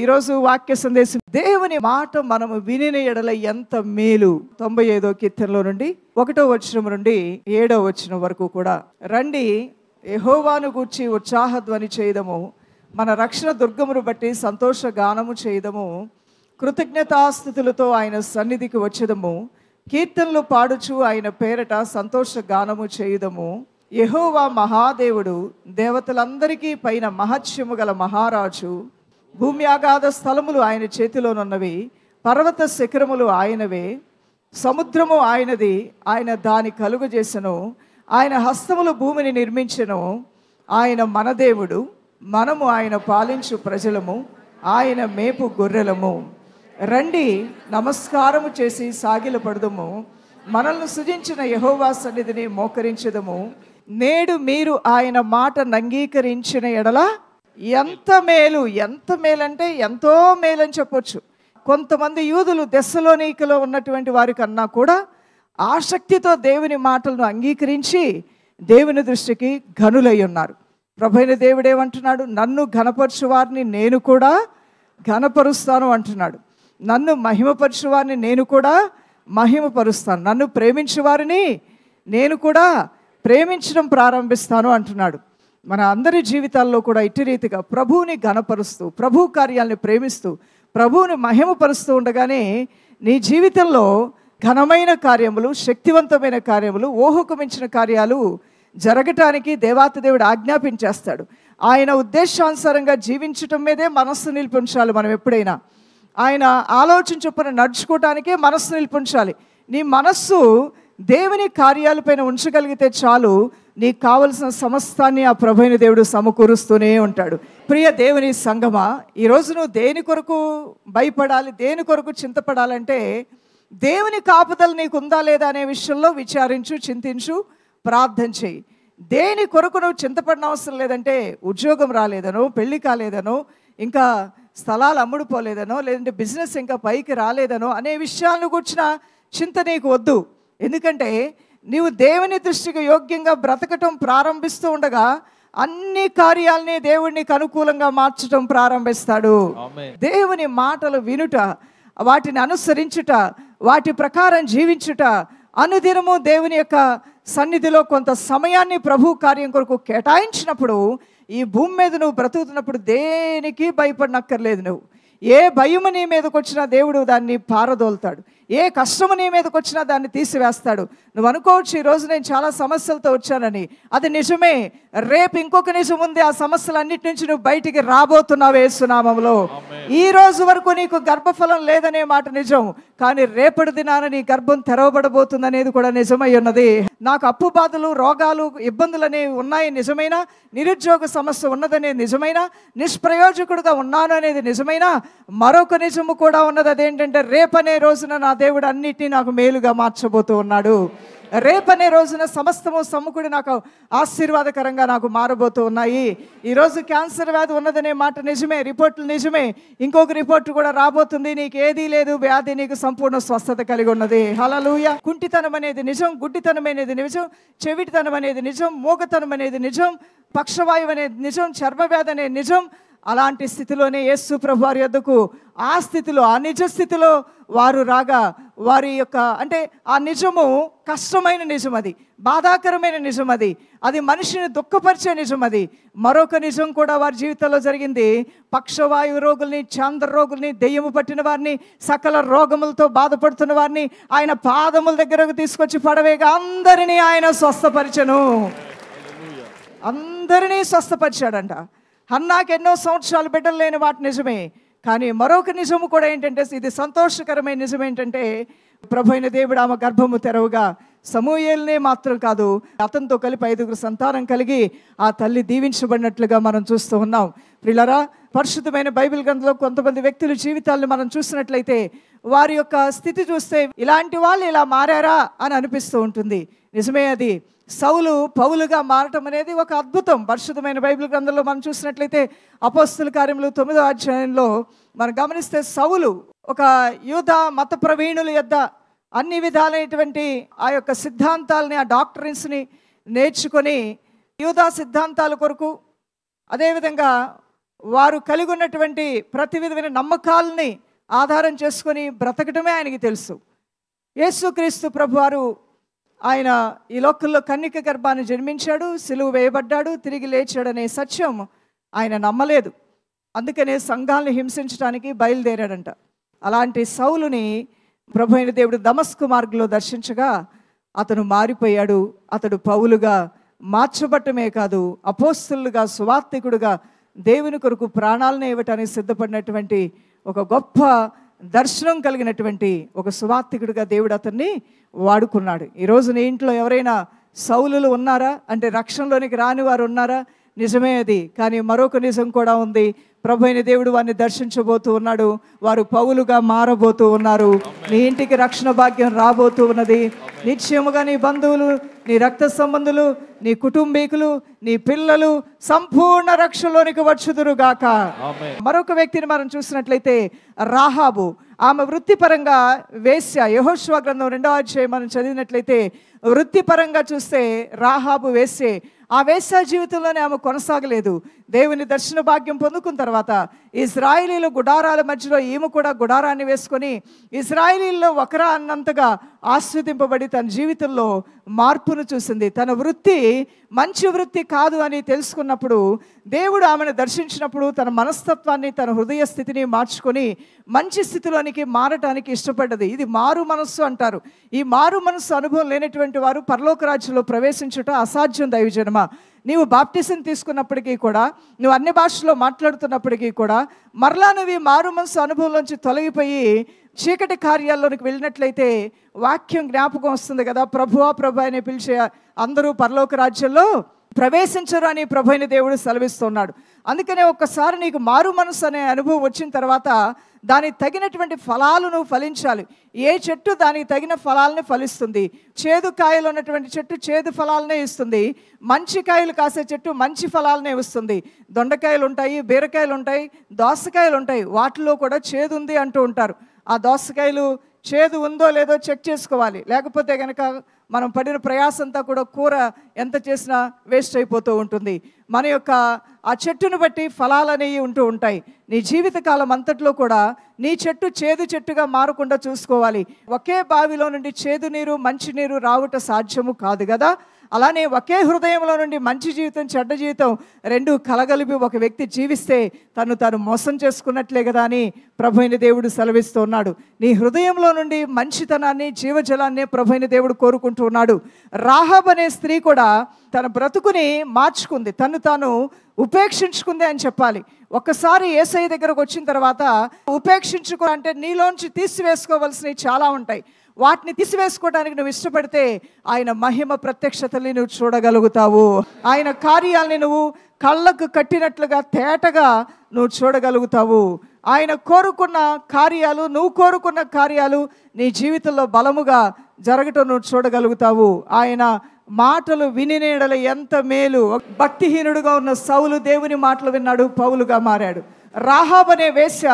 ఈరోజు వాక్య సందేశం దేవుని మాట మనము విని ఎడల ఎంత మేలు తొంభై ఐదో కీర్తనలో నుండి ఒకటో వచనం నుండి ఏడో వచనం వరకు కూడా రండి యహోవాను గూర్చి ఉత్సాహధ్వని చేయదము మన రక్షణ దుర్గమును బట్టి సంతోష గానము చేయదము కృతజ్ఞతాస్థితులతో ఆయన సన్నిధికి వచ్చేదము కీర్తనలు పాడుచు ఆయన పేరట సంతోష గానము చేయదము యహోవా మహాదేవుడు దేవతలందరికీ పైన మహత్యము గల మహారాజు భూమి అగాధ స్థలములు ఆయన చేతిలోనున్నవి పర్వత శిఖరములు ఆయనవే సముద్రము ఆయనది ఆయన దాని చేసను ఆయన హస్తములు భూమిని నిర్మించను ఆయన మనదేవుడు మనము ఆయన పాలించు ప్రజలము ఆయన మేపు గొర్రెలము రండి నమస్కారము చేసి సాగిలపడదుము మనల్ని సృజించిన యహోవా సన్నిధిని మోకరించదము నేడు మీరు ఆయన మాట నంగీకరించిన ఎడలా ఎంత మేలు ఎంత మేలంటే ఎంతో మేలని చెప్పొచ్చు కొంతమంది యూదులు దెస్సలోనికలో ఉన్నటువంటి వారి కన్నా కూడా ఆసక్తితో దేవుని మాటలను అంగీకరించి దేవుని దృష్టికి ఘనులై ఉన్నారు ప్రభైన దేవుడేమంటున్నాడు నన్ను ఘనపరచు వారిని నేను కూడా ఘనపరుస్తాను అంటున్నాడు నన్ను మహిమపరచు వారిని నేను కూడా మహిమపరుస్తాను నన్ను ప్రేమించు వారిని నేను కూడా ప్రేమించడం ప్రారంభిస్తాను అంటున్నాడు మన అందరి జీవితాల్లో కూడా ఇట్టి రీతిగా ప్రభువుని ఘనపరుస్తూ ప్రభు కార్యాలని ప్రేమిస్తూ ప్రభువుని మహిమపరుస్తూ ఉండగానే నీ జీవితంలో ఘనమైన కార్యములు శక్తివంతమైన కార్యములు మించిన కార్యాలు జరగటానికి దేవాతదేవుడు ఆజ్ఞాపించేస్తాడు ఆయన ఉద్దేశానుసారంగా జీవించటం మీదే మనస్సు నిలిపించాలి మనం ఎప్పుడైనా ఆయన ఆలోచన నడుచుకోవటానికే మనస్సు నిలిపించాలి నీ మనస్సు దేవుని కార్యాలపైన ఉంచగలిగితే చాలు నీకు కావలసిన సమస్తాన్ని ఆ ప్రభుని దేవుడు సమకూరుస్తూనే ఉంటాడు ప్రియ దేవుని సంగమా ఈరోజు నువ్వు దేని కొరకు భయపడాలి దేని కొరకు చింతపడాలంటే దేవుని కాపుదలు నీకు ఉందా లేదా అనే విషయంలో విచారించు చింతించు ప్రార్థన చేయి దేని కొరకు నువ్వు చింతపడిన అవసరం లేదంటే ఉద్యోగం రాలేదనో పెళ్లి కాలేదనో ఇంకా స్థలాలు అమ్ముడుపోలేదనో లేదంటే బిజినెస్ ఇంకా పైకి రాలేదనో అనే విషయాలను కూర్చున్న చింత నీకు వద్దు ఎందుకంటే నీవు దేవుని దృష్టికి యోగ్యంగా బ్రతకటం ప్రారంభిస్తూ ఉండగా అన్ని కార్యాలని దేవుడిని అనుకూలంగా మార్చడం ప్రారంభిస్తాడు దేవుని మాటలు వినుట వాటిని అనుసరించుట వాటి ప్రకారం జీవించుట అనుదినము దేవుని యొక్క సన్నిధిలో కొంత సమయాన్ని ప్రభు కార్యం కొరకు కేటాయించినప్పుడు ఈ భూమి మీద నువ్వు బ్రతుకుతున్నప్పుడు దేనికి భయపడనక్కర్లేదు నువ్వు ఏ భయము నీ మీదకి వచ్చినా దేవుడు దాన్ని పారదోలుతాడు ఏ కష్టము నీ మీదకి వచ్చినా దాన్ని తీసివేస్తాడు నువ్వు అనుకోవచ్చు ఈరోజు నేను చాలా సమస్యలతో వచ్చానని అది నిజమే రేపు ఇంకొక నిజం ఉంది ఆ సమస్యలన్నిటి నుంచి నువ్వు బయటికి రాబోతున్నావు వేస్తున్నామంలో ఈ రోజు వరకు నీకు గర్భఫలం లేదనే మాట నిజం కానీ రేపటి దినాన నీ గర్భం తెరవబడబోతుంది అనేది కూడా నిజమై ఉన్నది నాకు అప్పు బాధలు రోగాలు ఇబ్బందులు అనేవి ఉన్నాయి నిజమైనా నిరుద్యోగ సమస్య ఉన్నదనేది నిజమైనా నిష్ప్రయోజకుడుగా ఉన్నాను అనేది నిజమైనా మరొక నిజము కూడా ఉన్నది అదేంటంటే రేపనే రోజున నా దేవుడు అన్నిటినీ నాకు మేలుగా మార్చబోతూ ఉన్నాడు రేపనే రోజున సమస్తము సముకుడి నాకు ఆశీర్వాదకరంగా నాకు మారబోతూ ఉన్నాయి ఈరోజు క్యాన్సర్ వ్యాధి ఉన్నదనే మాట నిజమే రిపోర్ట్లు నిజమే ఇంకొక రిపోర్ట్ కూడా రాబోతుంది నీకు ఏదీ లేదు వ్యాధి నీకు సంపూర్ణ స్వస్థత కలిగి ఉన్నది హలలుయ కుంటితనం అనేది నిజం గుడ్డితనం అనేది నిజం చెవిటితనం అనేది నిజం మూగతనం అనేది నిజం పక్షవాయువు అనేది నిజం చర్మవ్యాధి అనేది నిజం అలాంటి స్థితిలోనే యేసు ప్రభు వారి యొద్దకు ఆ స్థితిలో ఆ నిజ స్థితిలో వారు రాగా వారి యొక్క అంటే ఆ నిజము కష్టమైన నిజం అది బాధాకరమైన నిజం అది అది మనిషిని దుఃఖపరిచే నిజం అది మరొక నిజం కూడా వారి జీవితంలో జరిగింది పక్షవాయు రోగుల్ని చాంద్ర రోగుల్ని దెయ్యము పట్టిన వారిని సకల రోగములతో బాధపడుతున్న వారిని ఆయన పాదముల దగ్గరకు తీసుకొచ్చి పడవేగా అందరినీ ఆయన స్వస్థపరిచను అందరినీ స్వస్థపరిచాడంట హన్నాకి ఎన్నో సంవత్సరాలు బిడ్డలు లేని వాటి నిజమే కానీ మరొక నిజము కూడా ఏంటంటే ఇది సంతోషకరమైన నిజం ఏంటంటే ప్రభు అయిన దేవుడు ఆమె గర్భము తెరవుగా సమూహేల్నే మాత్రం కాదు అతనితో కలిపి ఐదుగురు సంతానం కలిగి ఆ తల్లి దీవించబడినట్లుగా మనం చూస్తూ ఉన్నాం ప్రిలరా పరిశుద్ధమైన బైబిల్ గ్రంథంలో కొంతమంది వ్యక్తుల జీవితాలను మనం చూసినట్లయితే వారి యొక్క స్థితి చూస్తే ఇలాంటి వాళ్ళు ఇలా మారారా అని అనిపిస్తూ ఉంటుంది నిజమే అది సౌలు పౌలుగా మారటం అనేది ఒక అద్భుతం పరిశుద్ధమైన బైబిల్ గ్రంథంలో మనం చూసినట్లయితే అపోస్తుల కార్యములు తొమ్మిదో అధ్యాయంలో మనం గమనిస్తే సౌలు ఒక యూధ మత ప్రవీణుల యొద్ద అన్ని విధాలైనటువంటి ఆ యొక్క సిద్ధాంతాలని ఆ డాక్టరిన్స్ని నేర్చుకొని యూధా సిద్ధాంతాల కొరకు అదేవిధంగా వారు కలిగి ఉన్నటువంటి ప్రతి విధమైన నమ్మకాలని ఆధారం చేసుకొని బ్రతకటమే ఆయనకి తెలుసు యేసుక్రీస్తు ప్రభువారు ఆయన ఈ లోకల్లో కన్నిక గర్భాన్ని జన్మించాడు సిలువు వేయబడ్డాడు తిరిగి లేచాడనే సత్యం ఆయన నమ్మలేదు అందుకనే సంఘాలను హింసించడానికి బయలుదేరాడంట అలాంటి సౌలుని ప్రభు అయిన దేవుడు దమస్కు మార్గంలో దర్శించగా అతను మారిపోయాడు అతడు పౌలుగా మార్చబట్టమే కాదు అపోస్తులుగా సువార్థికుడుగా దేవుని కొరకు ప్రాణాలను ఇవ్వటానికి సిద్ధపడినటువంటి ఒక గొప్ప దర్శనం కలిగినటువంటి ఒక సువార్థికుడిగా దేవుడు అతన్ని వాడుకున్నాడు ఈరోజు నీ ఇంట్లో ఎవరైనా సౌలులు ఉన్నారా అంటే రక్షణలోనికి రాని వారు ఉన్నారా నిజమే అది కానీ మరొక నిజం కూడా ఉంది ప్రభు అయిన దేవుడు వారిని దర్శించబోతూ ఉన్నాడు వారు పౌలుగా మారబోతూ ఉన్నారు నీ ఇంటికి రక్షణ భాగ్యం రాబోతూ ఉన్నది నిశ్చయముగా నీ బంధువులు నీ రక్త సంబంధులు నీ కుటుంబీకులు నీ పిల్లలు సంపూర్ణ రక్షలోనికి వచ్చుదురుగాక మరొక వ్యక్తిని మనం చూసినట్లయితే రాహాబు ఆమె వృత్తిపరంగా వేశ్య యహోశ్వ గ్రంథం రెండో అధ్యాయం మనం చదివినట్లయితే వృత్తిపరంగా చూస్తే రాహాబు వేసే ఆ వేశ్య జీవితంలోనే ఆమె కొనసాగలేదు దేవుని దర్శన భాగ్యం పొందుకున్న తర్వాత ఇస్రాయిలీలు గుడారాల మధ్యలో ఈమె కూడా గుడారాన్ని వేసుకొని ఇస్రాయిలీల్లో ఒకరా అన్నంతగా ఆస్వాదింపబడి తన జీవితంలో మార్పును చూసింది తన వృత్తి మంచి వృత్తి కాదు అని తెలుసుకున్నప్పుడు దేవుడు ఆమెను దర్శించినప్పుడు తన మనస్తత్వాన్ని తన హృదయ స్థితిని మార్చుకొని మంచి స్థితిలోనికి మారటానికి ఇష్టపడ్డది ఇది మారు మనస్సు అంటారు ఈ మారు మనస్సు అనుభవం లేనటువంటి వారు పరలోక రాజ్యంలో ప్రవేశించుట అసాధ్యం దైవజనమ నీవు బాప్టిజం తీసుకున్నప్పటికీ కూడా నువ్వు అన్ని భాషల్లో మాట్లాడుతున్నప్పటికీ కూడా మరలా నువ్వు ఈ మారు మనసు అనుభవంలోంచి తొలగిపోయి చీకటి కార్యాల్లోనికి వెళ్ళినట్లయితే వాక్యం జ్ఞాపకం వస్తుంది కదా ప్రభువా ప్రభు అని పిలిచే అందరూ పరలోక రాజ్యంలో ప్రవేశించరు అని ప్రభు దేవుడు సెలవిస్తున్నాడు అందుకనే ఒక్కసారి నీకు మారు మనసు అనే అనుభవం వచ్చిన తర్వాత దానికి తగినటువంటి ఫలాలు నువ్వు ఫలించాలి ఏ చెట్టు దానికి తగిన ఫలాలను ఫలిస్తుంది చేదు కాయలు ఉన్నటువంటి చెట్టు చేదు ఫలాలనే ఇస్తుంది మంచి కాయలు కాసే చెట్టు మంచి ఫలాలనే ఇస్తుంది దొండకాయలు ఉంటాయి బీరకాయలు ఉంటాయి దోసకాయలు ఉంటాయి వాటిలో కూడా చేదు ఉంది అంటూ ఉంటారు ఆ దోసకాయలు చేదు ఉందో లేదో చెక్ చేసుకోవాలి లేకపోతే కనుక మనం పడిన ప్రయాసంతా కూడా కూర ఎంత చేసినా వేస్ట్ అయిపోతూ ఉంటుంది మన యొక్క ఆ చెట్టును బట్టి ఫలాలనేవి ఉంటూ ఉంటాయి నీ జీవితకాలం అంతట్లో కూడా నీ చెట్టు చేదు చెట్టుగా మారకుండా చూసుకోవాలి ఒకే బావిలో నుండి చేదు నీరు మంచినీరు రావుట సాధ్యము కాదు కదా అలానే ఒకే హృదయంలో నుండి మంచి జీవితం చెడ్డ జీవితం రెండు కలగలిపి ఒక వ్యక్తి జీవిస్తే తను తను మోసం చేసుకున్నట్లే కదా అని ప్రభైన దేవుడు సెలవిస్తున్నాడు నీ హృదయంలో నుండి మంచితనాన్ని జీవజలాన్ని ప్రభైన దేవుడు కోరుకుంటూ ఉన్నాడు రాహబ్ అనే స్త్రీ కూడా తన బ్రతుకుని మార్చుకుంది తను తాను ఉపేక్షించుకుంది అని చెప్పాలి ఒక్కసారి ఏసఐ దగ్గరకు వచ్చిన తర్వాత ఉపేక్షించుకో అంటే నీలోంచి తీసివేసుకోవలసినవి చాలా ఉంటాయి వాటిని తీసివేసుకోవడానికి నువ్వు ఇష్టపడితే ఆయన మహిమ ప్రత్యక్షతల్ని నువ్వు చూడగలుగుతావు ఆయన కార్యాలని నువ్వు కళ్ళకు కట్టినట్లుగా తేటగా నువ్వు చూడగలుగుతావు ఆయన కోరుకున్న కార్యాలు నువ్వు కోరుకున్న కార్యాలు నీ జీవితంలో బలముగా జరగటం నువ్వు చూడగలుగుతావు ఆయన మాటలు విని వినినేడల ఎంత మేలు భక్తిహీనుడుగా ఉన్న సౌలు దేవుని మాటలు విన్నాడు పౌలుగా మారాడు రాహాబ్ అనే వేశ్య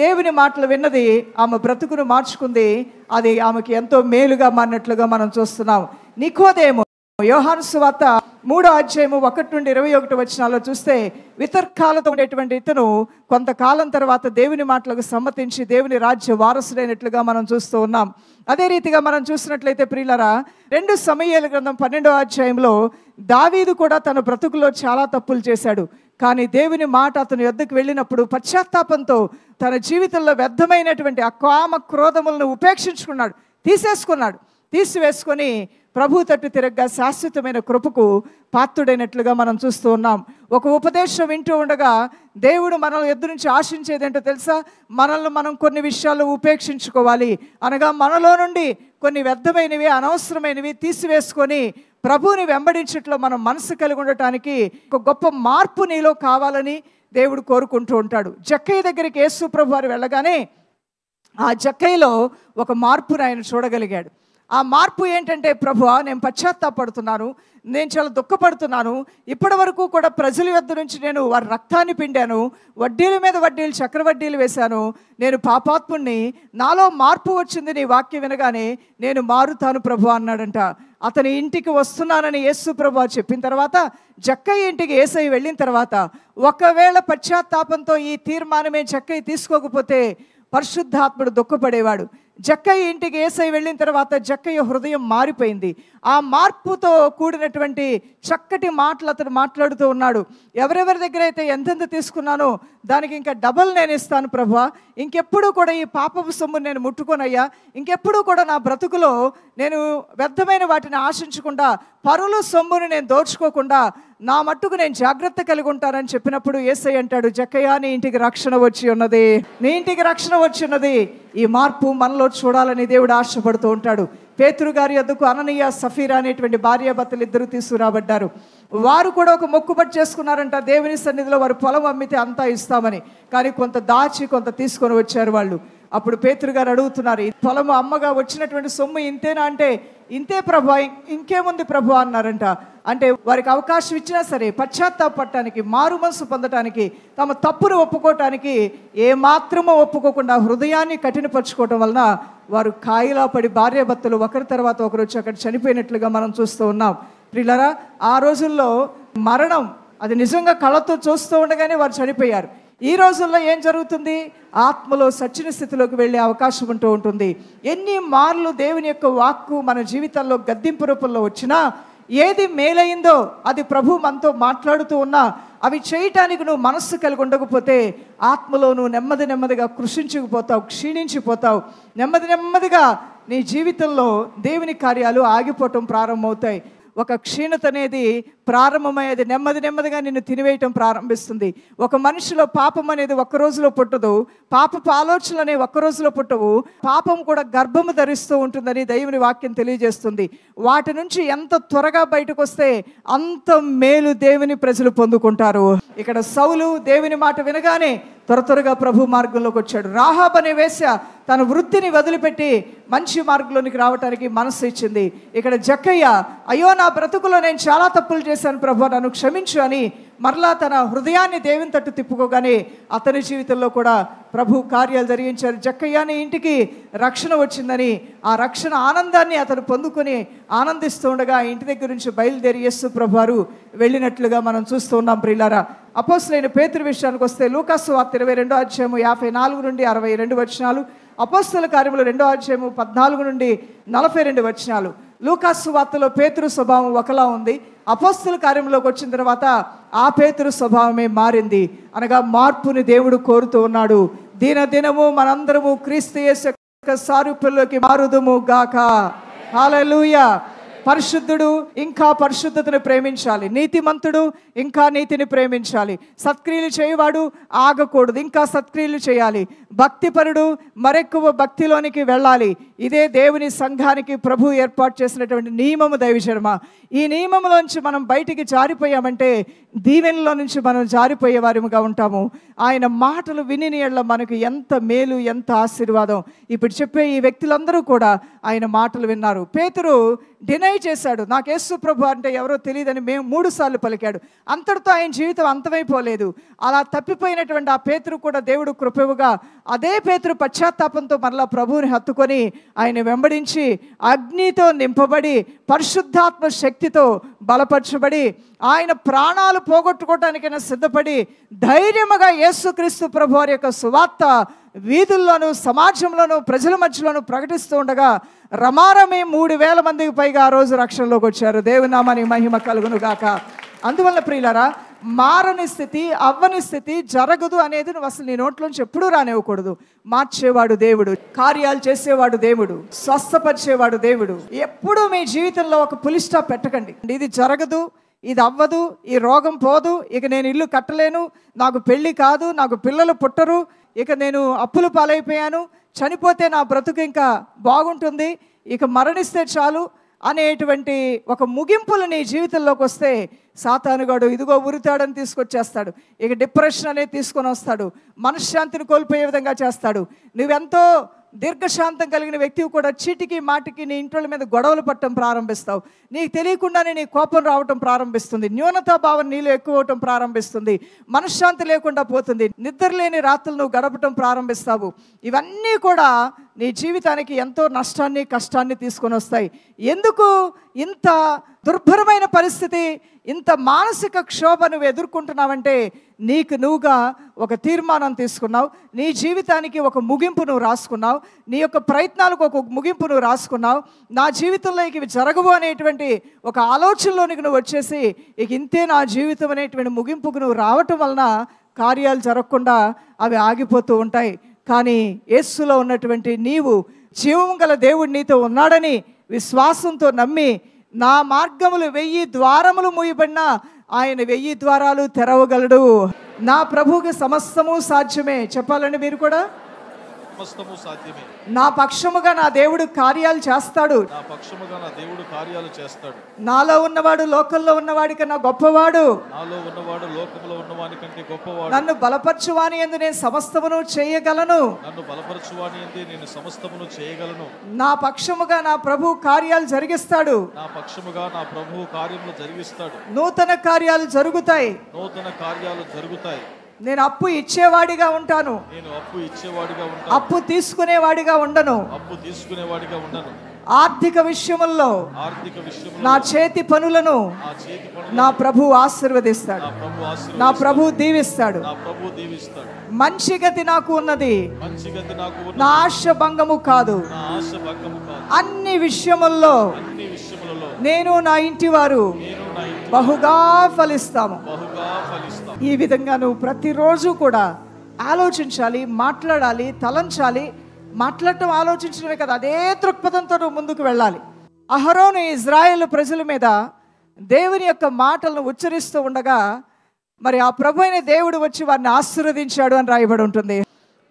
దేవుని మాటలు విన్నది ఆమె బ్రతుకును మార్చుకుంది అది ఆమెకి ఎంతో మేలుగా మారినట్లుగా మనం చూస్తున్నాం నికోదేమో యోహాను వార్త మూడో అధ్యాయము ఒకటి నుండి ఇరవై ఒకటి వచ్చినాలో చూస్తే వితర్కాలతో ఉండేటువంటి ఇతను కొంతకాలం తర్వాత దేవుని మాటలకు సమ్మతించి దేవుని రాజ్య వారసుడైనట్లుగా మనం చూస్తూ ఉన్నాం అదే రీతిగా మనం చూసినట్లయితే ప్రియులరా రెండు సమయాల గ్రంథం పన్నెండో అధ్యాయంలో దావీదు కూడా తన బ్రతుకులో చాలా తప్పులు చేశాడు కానీ దేవుని మాట అతని యొద్దకు వెళ్ళినప్పుడు పశ్చాత్తాపంతో తన జీవితంలో వ్యర్థమైనటువంటి ఆ క్రోధములను ఉపేక్షించుకున్నాడు తీసేసుకున్నాడు తీసివేసుకొని ప్రభు తట్టు తిరగ్గా శాశ్వతమైన కృపకు పాత్రుడైనట్లుగా మనం చూస్తూ ఉన్నాం ఒక ఉపదేశం వింటూ ఉండగా దేవుడు మనల్ని ఎదురు నుంచి ఆశించేదేంటో తెలుసా మనల్ని మనం కొన్ని విషయాలు ఉపేక్షించుకోవాలి అనగా మనలో నుండి కొన్ని వ్యర్థమైనవి అనవసరమైనవి తీసివేసుకొని ప్రభువుని వెంబడించట్లో మనం మనసు కలిగి ఉండటానికి ఒక గొప్ప మార్పు నీలో కావాలని దేవుడు కోరుకుంటూ ఉంటాడు జక్కయ్య దగ్గరికి యేసు ప్రభు వారు వెళ్ళగానే ఆ జక్కయ్యలో ఒక మార్పును ఆయన చూడగలిగాడు ఆ మార్పు ఏంటంటే ప్రభు నేను పశ్చాత్తాపడుతున్నాను నేను చాలా దుఃఖపడుతున్నాను ఇప్పటి వరకు కూడా ప్రజల యొద్ నుంచి నేను వారి రక్తాన్ని పిండాను వడ్డీల మీద వడ్డీలు చక్రవడ్డీలు వేశాను నేను పాపాత్ముణ్ణి నాలో మార్పు వచ్చింది నీ వాక్యం వినగానే నేను మారుతాను ప్రభు అన్నాడంట అతని ఇంటికి వస్తున్నానని యేసు ప్రభు చెప్పిన తర్వాత జక్కయ్య ఇంటికి ఏసై వెళ్ళిన తర్వాత ఒకవేళ పశ్చాత్తాపంతో ఈ తీర్మానమే జక్కయ్య తీసుకోకపోతే పరిశుద్ధాత్ముడు దుఃఖపడేవాడు జక్కయ్య ఇంటికి ఏసై వెళ్ళిన తర్వాత జక్కయ్య హృదయం మారిపోయింది ఆ మార్పుతో కూడినటువంటి చక్కటి మాటలు అతను మాట్లాడుతూ ఉన్నాడు ఎవరెవరి దగ్గర అయితే ఎంతెంత తీసుకున్నానో దానికి ఇంకా డబల్ నేను ఇస్తాను ప్రభు ఇంకెప్పుడు కూడా ఈ పాపపు సొమ్ము నేను ముట్టుకోనయ్యా ఇంకెప్పుడు కూడా నా బ్రతుకులో నేను వ్యర్థమైన వాటిని ఆశించకుండా పరుల సొమ్మును నేను దోచుకోకుండా నా మట్టుకు నేను జాగ్రత్త కలిగి ఉంటానని చెప్పినప్పుడు ఏసై అంటాడు జక్కయ్య నీ ఇంటికి రక్షణ వచ్చి ఉన్నది నీ ఇంటికి రక్షణ వచ్చి ఉన్నది ఈ మార్పు మనలో చూడాలని దేవుడు ఆశపడుతూ ఉంటాడు పేతురు గారి వద్దకు అననీయ సఫీరా అనేటువంటి భార్యాభర్తలు ఇద్దరు తీసుకురాబడ్డారు వారు కూడా ఒక మొక్కుబట్టి చేసుకున్నారంట దేవుని సన్నిధిలో వారు పొలం అమ్మితే అంతా ఇస్తామని కానీ కొంత దాచి కొంత తీసుకొని వచ్చారు వాళ్ళు అప్పుడు పేతురు గారు అడుగుతున్నారు ఈ పొలం అమ్మగా వచ్చినటువంటి సొమ్ము ఇంతేనా అంటే ఇంతే ప్రభా ఇంకేముంది ప్రభు అన్నారంట అంటే వారికి అవకాశం ఇచ్చినా సరే పశ్చాత్తాపడటానికి మారు మనసు పొందటానికి తమ తప్పును ఒప్పుకోవటానికి ఏమాత్రమో ఒప్పుకోకుండా హృదయాన్ని కఠినపరచుకోవటం వలన వారు కాయిలా పడి భార్యాభర్తలు ఒకరి తర్వాత ఒకరు వచ్చి అక్కడ చనిపోయినట్లుగా మనం చూస్తూ ఉన్నాం ప్రిల్లరా ఆ రోజుల్లో మరణం అది నిజంగా కళ్ళతో చూస్తూ ఉండగానే వారు చనిపోయారు ఈ రోజుల్లో ఏం జరుగుతుంది ఆత్మలో సచ్చిన స్థితిలోకి వెళ్ళే అవకాశం ఉంటూ ఉంటుంది ఎన్ని మార్లు దేవుని యొక్క వాక్కు మన జీవితంలో గద్దింపు రూపంలో వచ్చినా ఏది మేలైందో అది ప్రభు మనతో మాట్లాడుతూ ఉన్నా అవి చేయటానికి నువ్వు మనస్సు కలిగి ఉండకపోతే ఆత్మలో నువ్వు నెమ్మది నెమ్మదిగా కృషించుకుపోతావు క్షీణించిపోతావు నెమ్మది నెమ్మదిగా నీ జీవితంలో దేవుని కార్యాలు ఆగిపోవటం ప్రారంభమవుతాయి ఒక క్షీణత అనేది ప్రారంభమయ్యేది నెమ్మది నెమ్మదిగా నిన్ను తినివేయటం ప్రారంభిస్తుంది ఒక మనిషిలో పాపం అనేది ఒక్క రోజులో పుట్టదు పాపపు ఆలోచనలు అనేవి ఒక్క రోజులో పుట్టవు పాపం కూడా గర్భము ధరిస్తూ ఉంటుందని దైవుని వాక్యం తెలియజేస్తుంది వాటి నుంచి ఎంత త్వరగా బయటకు వస్తే అంత మేలు దేవుని ప్రజలు పొందుకుంటారు ఇక్కడ సౌలు దేవుని మాట వినగానే త్వర త్వరగా ప్రభు మార్గంలోకి వచ్చాడు రాహాబ్ అనే వేశ్య తన వృత్తిని వదిలిపెట్టి మంచి మార్గంలోనికి రావటానికి మనస్సు ఇచ్చింది ఇక్కడ జక్కయ్య అయ్యో నా బ్రతుకులో నేను చాలా తప్పులు చేశాను ప్రభు నన్ను క్షమించు అని మరలా తన హృదయాన్ని దేవుని తట్టు తిప్పుకోగానే అతని జీవితంలో కూడా ప్రభు కార్యాలు జరిగించారు జక్కయ్యని ఇంటికి రక్షణ వచ్చిందని ఆ రక్షణ ఆనందాన్ని అతను పొందుకొని ఆనందిస్తూ ఉండగా ఇంటి దగ్గర నుంచి బయలుదేరి యేసు ప్రభువారు వెళ్ళినట్లుగా మనం చూస్తూ ఉన్నాం ప్రియులారా అపోస్లైన పేతృ విషయానికి వస్తే లూకాసు వార్త ఇరవై రెండో అధ్యాయము యాభై నాలుగు నుండి అరవై రెండు నాలుగు అపస్తుల కార్యములు రెండో అధ్యాయము పద్నాలుగు నుండి నలభై రెండు వచనాలు లూకాసు వార్తలో పేతురు స్వభావం ఒకలా ఉంది అపస్తుల కార్యంలోకి వచ్చిన తర్వాత ఆ పేతురు స్వభావమే మారింది అనగా మార్పుని దేవుడు కోరుతూ ఉన్నాడు దినము మనందరము క్రీస్తు యొక్క సారూప్యంలోకి మారుదుము గాక హాలూయా పరిశుద్ధుడు ఇంకా పరిశుద్ధతను ప్రేమించాలి నీతిమంతుడు ఇంకా నీతిని ప్రేమించాలి సత్క్రియలు చేయవాడు ఆగకూడదు ఇంకా సత్క్రియలు చేయాలి భక్తిపరుడు మరెక్కువ భక్తిలోనికి వెళ్ళాలి ఇదే దేవుని సంఘానికి ప్రభు ఏర్పాటు చేసినటువంటి నియమము దైవశర్మ ఈ నియమంలోంచి మనం బయటికి జారిపోయామంటే దీవెనలో నుంచి మనం జారిపోయేవారముగా ఉంటాము ఆయన మాటలు విని మనకు ఎంత మేలు ఎంత ఆశీర్వాదం ఇప్పుడు చెప్పే ఈ వ్యక్తులందరూ కూడా ఆయన మాటలు విన్నారు పేతురు డినై చేశాడు నాకు యేసు ప్రభు అంటే ఎవరో తెలియదని మేము మూడు సార్లు పలికాడు అంతటితో ఆయన జీవితం అంతమైపోలేదు అలా తప్పిపోయినటువంటి ఆ పేతురు కూడా దేవుడు కృపవుగా అదే పేతురు పశ్చాత్తాపంతో మరలా ప్రభువుని హత్తుకొని ఆయన వెంబడించి అగ్నితో నింపబడి పరిశుద్ధాత్మ శక్తితో బలపరచబడి ఆయన ప్రాణాలు పోగొట్టుకోవటానికైనా సిద్ధపడి ధైర్యముగా యేసుక్రీస్తు ప్రభు వారి యొక్క సువార్త వీధుల్లోనూ సమాజంలోనూ ప్రజల మధ్యలోనూ ప్రకటిస్తూ ఉండగా రమారమే మూడు వేల మందికి పైగా ఆ రోజు రక్షణలోకి వచ్చారు దేవునామాని మహిమ కలుగును గాక అందువల్ల ప్రియులరా మారని స్థితి అవ్వని స్థితి జరగదు అనేది నువ్వు అసలు నీ నోట్లోంచి ఎప్పుడూ రానివ్వకూడదు మార్చేవాడు దేవుడు కార్యాలు చేసేవాడు దేవుడు స్వస్థపరిచేవాడు దేవుడు ఎప్పుడూ మీ జీవితంలో ఒక పులిస్టాప్ పెట్టకండి ఇది జరగదు ఇది అవ్వదు ఈ రోగం పోదు ఇక నేను ఇల్లు కట్టలేను నాకు పెళ్ళి కాదు నాకు పిల్లలు పుట్టరు ఇక నేను అప్పులు పాలైపోయాను చనిపోతే నా బ్రతుకు ఇంకా బాగుంటుంది ఇక మరణిస్తే చాలు అనేటువంటి ఒక ముగింపులు నీ జీవితంలోకి వస్తే సాతానుగాడు ఇదిగో ఉరితాడని తీసుకొచ్చేస్తాడు ఇక డిప్రెషన్ అనేది తీసుకొని వస్తాడు మనశ్శాంతిని కోల్పోయే విధంగా చేస్తాడు నువ్వెంతో దీర్ఘశాంతం కలిగిన వ్యక్తివి కూడా చీటికి మాటికి నీ ఇంట్లో మీద గొడవలు పట్టడం ప్రారంభిస్తావు నీకు తెలియకుండానే నీ కోపం రావటం ప్రారంభిస్తుంది భావం నీళ్ళు ఎక్కువ అవటం ప్రారంభిస్తుంది మనశ్శాంతి లేకుండా పోతుంది నిద్ర లేని రాత్రులు నువ్వు గడపటం ప్రారంభిస్తావు ఇవన్నీ కూడా నీ జీవితానికి ఎంతో నష్టాన్ని కష్టాన్ని తీసుకొని వస్తాయి ఎందుకు ఇంత దుర్భరమైన పరిస్థితి ఇంత మానసిక క్షోభ నువ్వు ఎదుర్కొంటున్నావంటే నీకు నువ్వుగా ఒక తీర్మానం తీసుకున్నావు నీ జీవితానికి ఒక ముగింపు నువ్వు రాసుకున్నావు నీ యొక్క ప్రయత్నాలకు ఒక ముగింపు నువ్వు రాసుకున్నావు నా జీవితంలో ఇవి జరగవు అనేటువంటి ఒక ఆలోచనలోనికి నువ్వు వచ్చేసి ఇక ఇంతే నా జీవితం అనేటువంటి ముగింపుకు నువ్వు రావటం వలన కార్యాలు జరగకుండా అవి ఆగిపోతూ ఉంటాయి కానీ యేస్సులో ఉన్నటువంటి నీవు జీవం గల దేవుడు నీతో ఉన్నాడని విశ్వాసంతో నమ్మి నా మార్గములు వెయ్యి ద్వారములు మూయబడిన ఆయన వెయ్యి ద్వారాలు తెరవగలడు నా ప్రభుకి సమస్తము సాధ్యమే చెప్పాలండి మీరు కూడా సమస్తము సాధ్యమే నా పక్షముగా నా దేవుడు కార్యాలు చేస్తాడు నా పక్షముగా నా దేవుడు కార్యాలు చేస్తాడు నాలో ఉన్నవాడు లోకంలో ఉన్నవాడి కన్నా గొప్పవాడు నాలో ఉన్నవాడు లోకంలో ఉన్నవాడి కంటే గొప్పవాడు నన్ను బలపరచువాని ఎందు నేను సమస్తమును చేయగలను నన్ను బలపరచువాని ఎందు నేను సమస్తమును చేయగలను నా పక్షముగా నా ప్రభు కార్యాలు జరిగిస్తాడు నా పక్షముగా నా ప్రభు కార్యములు జరిగిస్తాడు నూతన కార్యాలు జరుగుతాయి నూతన కార్యాలు జరుగుతాయి నేను అప్పు ఇచ్చేవాడిగా ఉంటాను నేను అప్పు ఇచ్చేవాడిగా ఉంటాను అప్పు తీసుకునేవాడిగా ఉండను అప్పు తీసుకునేవాడిగా ఉండను ఆర్థిక విషయముల్లో ఆర్థిక నా చేతి పనులను నా ప్రభు ఆశీర్వదిస్తాడు నా ప్రభు దీవిస్తాడు మంచి గతి నాకు ఉన్నది నా ఆశ భంగము కాదు అన్ని విషయముల్లో నేను నా ఇంటి వారు బహుగా ఫలిస్తాము ఈ విధంగా నువ్వు ప్రతిరోజు కూడా ఆలోచించాలి మాట్లాడాలి తలంచాలి మాట్లాడటం ఆలోచించడమే కదా అదే దృక్పథంతో నువ్వు ముందుకు వెళ్ళాలి అహరోను ఇజ్రాయెల్ ప్రజల మీద దేవుని యొక్క మాటలను ఉచ్చరిస్తూ ఉండగా మరి ఆ ప్రభు అయిన దేవుడు వచ్చి వారిని ఆశీర్వదించాడు అని రాయబడి ఉంటుంది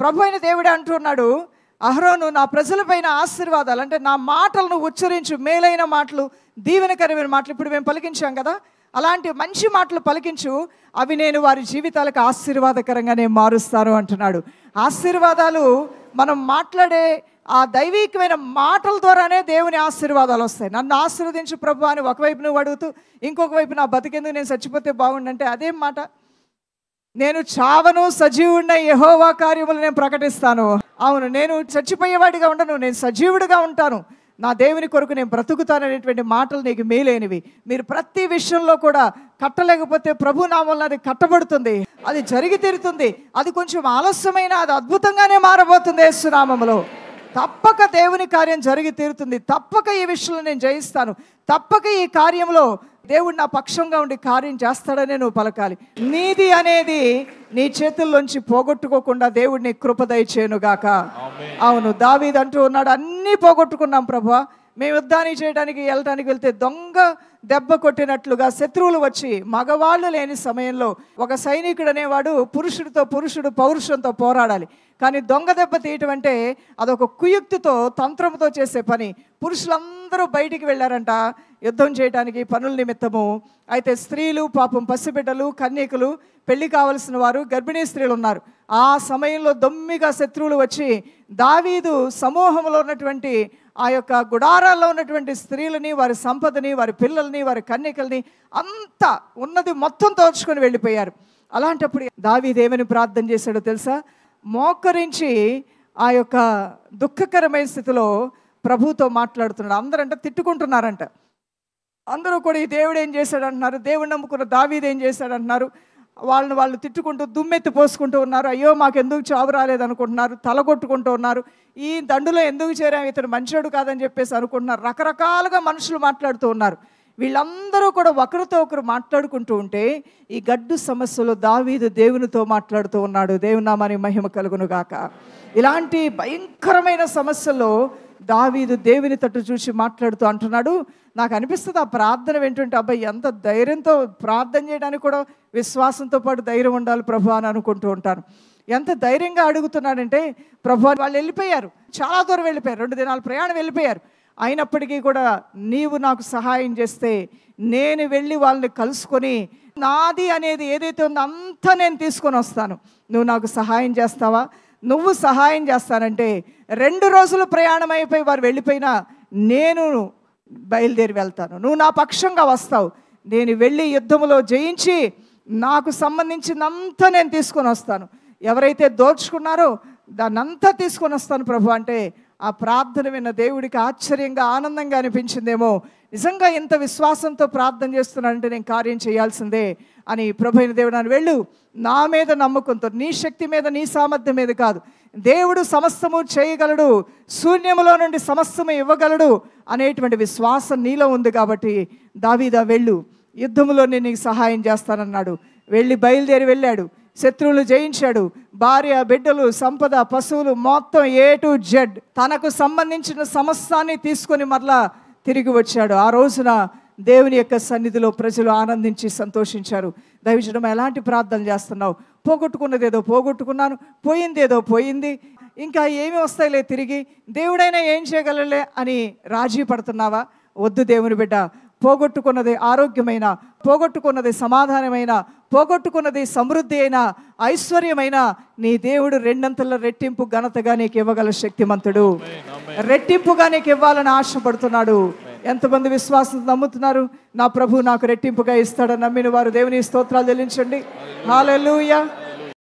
ప్రభు అయిన దేవుడు అంటున్నాడు అహరోను నా ప్రజలపైన ఆశీర్వాదాలు అంటే నా మాటలను ఉచ్చరించు మేలైన మాటలు దీవెనకరమైన మాటలు ఇప్పుడు మేము పలికించాం కదా అలాంటి మంచి మాటలు పలికించు అవి నేను వారి జీవితాలకు ఆశీర్వాదకరంగా నేను మారుస్తాను అంటున్నాడు ఆశీర్వాదాలు మనం మాట్లాడే ఆ దైవికమైన మాటల ద్వారానే దేవుని ఆశీర్వాదాలు వస్తాయి నన్ను ఆశీర్వదించు ప్రభు అని ఒకవైపు నువ్వు అడుగుతూ ఇంకొక వైపు నా బతికెందుకు నేను చచ్చిపోతే బాగుండంటే అదేం మాట నేను చావను సజీవుడిన యహోవా కార్యములు నేను ప్రకటిస్తాను అవును నేను చచ్చిపోయేవాడిగా ఉండను నేను సజీవుడిగా ఉంటాను నా దేవుని కొరకు నేను బ్రతుకుతాననేటువంటి మాటలు నీకు మేలైనవి మీరు ప్రతి విషయంలో కూడా కట్టలేకపోతే ప్రభు వల్ల అది కట్టబడుతుంది అది జరిగి తీరుతుంది అది కొంచెం ఆలస్యమైన అది అద్భుతంగానే మారబోతుంది యేసునామంలో తప్పక దేవుని కార్యం జరిగి తీరుతుంది తప్పక ఈ విషయంలో నేను జయిస్తాను తప్పక ఈ కార్యంలో దేవుడు నా పక్షంగా ఉండి కార్యం చేస్తాడనే నువ్వు పలకాలి నీది అనేది నీ చేతుల్లోంచి పోగొట్టుకోకుండా దేవుడిని కృపదయ గాక అవును దావీదంటూ ఉన్నాడు అన్నీ పోగొట్టుకున్నాం ప్రభా మేము యుద్ధాన్ని చేయడానికి వెళ్ళడానికి వెళ్తే దొంగ దెబ్బ కొట్టినట్లుగా శత్రువులు వచ్చి మగవాళ్ళు లేని సమయంలో ఒక సైనికుడు అనేవాడు పురుషుడితో పురుషుడు పౌరుషంతో పోరాడాలి కానీ దొంగ దెబ్బ తీయటం అంటే అదొక కుయుక్తితో తంత్రంతో చేసే పని పురుషులందరూ బయటికి వెళ్ళారంట యుద్ధం చేయడానికి పనుల నిమిత్తము అయితే స్త్రీలు పాపం పసిబిడ్డలు కన్యకులు పెళ్లి కావలసిన వారు గర్భిణీ స్త్రీలు ఉన్నారు ఆ సమయంలో దొమ్మిగా శత్రువులు వచ్చి దావీదు సమూహంలో ఉన్నటువంటి ఆ యొక్క గుడారాల్లో ఉన్నటువంటి స్త్రీలని వారి సంపదని వారి పిల్లల్ని వారి కన్యకల్ని అంతా ఉన్నది మొత్తం తోచుకొని వెళ్ళిపోయారు అలాంటప్పుడు దావీదేమని ప్రార్థన చేశాడో తెలుసా మోకరించి ఆ యొక్క దుఃఖకరమైన స్థితిలో ప్రభుతో మాట్లాడుతున్నాడు అందరంట తిట్టుకుంటున్నారంట అందరూ కూడా ఈ దేవుడు ఏం చేశాడంటున్నారు దేవుడు నమ్ముకున్న దావీదేం చేశాడు చేశాడంటున్నారు వాళ్ళని వాళ్ళు తిట్టుకుంటూ దుమ్మెత్తి పోసుకుంటూ ఉన్నారు అయ్యో మాకు ఎందుకు చావు రాలేదనుకుంటున్నారు తలగొట్టుకుంటూ ఉన్నారు ఈ దండులో ఎందుకు చేరాం ఇతను మంచోడు కాదని చెప్పేసి అనుకుంటున్నారు రకరకాలుగా మనుషులు మాట్లాడుతూ ఉన్నారు వీళ్ళందరూ కూడా ఒకరితో ఒకరు మాట్లాడుకుంటూ ఉంటే ఈ గడ్డు సమస్యలో దావీదు దేవునితో మాట్లాడుతూ ఉన్నాడు దేవునామాని మహిమ కలుగునుగాక ఇలాంటి భయంకరమైన సమస్యలో దావీదు దేవుని తట్టు చూసి మాట్లాడుతూ అంటున్నాడు నాకు అనిపిస్తుంది ఆ ప్రార్థన ఏంటంటే అబ్బాయి ఎంత ధైర్యంతో ప్రార్థన చేయడానికి కూడా విశ్వాసంతో పాటు ధైర్యం ఉండాలి ప్రభు అని అనుకుంటూ ఉంటాను ఎంత ధైర్యంగా అడుగుతున్నాడంటే ప్రభు వాళ్ళు వెళ్ళిపోయారు చాలా దూరం వెళ్ళిపోయారు రెండు దినాలు ప్రయాణం వెళ్ళిపోయారు అయినప్పటికీ కూడా నీవు నాకు సహాయం చేస్తే నేను వెళ్ళి వాళ్ళని కలుసుకొని నాది అనేది ఏదైతే ఉందో అంతా నేను తీసుకొని వస్తాను నువ్వు నాకు సహాయం చేస్తావా నువ్వు సహాయం చేస్తానంటే రెండు రోజులు ప్రయాణం అయిపోయి వారు వెళ్ళిపోయినా నేను బయలుదేరి వెళ్తాను నువ్వు నా పక్షంగా వస్తావు నేను వెళ్ళి యుద్ధములో జయించి నాకు సంబంధించినంతా నేను తీసుకొని వస్తాను ఎవరైతే దోచుకున్నారో దాన్నంతా తీసుకొని వస్తాను ప్రభు అంటే ఆ ప్రార్థన విన్న దేవుడికి ఆశ్చర్యంగా ఆనందంగా అనిపించిందేమో నిజంగా ఇంత విశ్వాసంతో ప్రార్థన చేస్తున్నానంటే నేను కార్యం చేయాల్సిందే అని ప్రభు అయిన దేవుడు నన్ను వెళ్ళు నా మీద నమ్మకంతో నీ శక్తి మీద నీ సామర్థ్యం మీద కాదు దేవుడు సమస్తము చేయగలడు శూన్యములో నుండి సమస్తము ఇవ్వగలడు అనేటువంటి విశ్వాసం నీలో ఉంది కాబట్టి దావీదా వెళ్ళు యుద్ధములో నేను నీకు సహాయం చేస్తానన్నాడు వెళ్ళి బయలుదేరి వెళ్ళాడు శత్రువులు జయించాడు భార్య బిడ్డలు సంపద పశువులు మొత్తం ఏ టు జెడ్ తనకు సంబంధించిన సమస్తాన్ని తీసుకొని మరలా తిరిగి వచ్చాడు ఆ రోజున దేవుని యొక్క సన్నిధిలో ప్రజలు ఆనందించి సంతోషించారు దయచడం ఎలాంటి ప్రార్థన చేస్తున్నావు పోగొట్టుకున్నది ఏదో పోగొట్టుకున్నాను పోయింది ఏదో పోయింది ఇంకా ఏమి వస్తాయిలే తిరిగి దేవుడైనా ఏం చేయగలలే అని రాజీ పడుతున్నావా వద్దు దేవుని బిడ్డ పోగొట్టుకున్నది ఆరోగ్యమైన పోగొట్టుకున్నది సమాధానమైన పోగొట్టుకున్నది సమృద్ధి అయినా ఐశ్వర్యమైన నీ దేవుడు రెండంతల రెట్టింపు ఘనతగా నీకు ఇవ్వగల శక్తిమంతుడు రెట్టింపుగా నీకు ఇవ్వాలని ఆశపడుతున్నాడు ఎంతమంది విశ్వాసం నమ్ముతున్నారు నా ప్రభు నాకు రెట్టింపుగా ఇస్తాడని నమ్మిన వారు దేవుని స్తోత్రాలు చెల్లించండి హాలూయా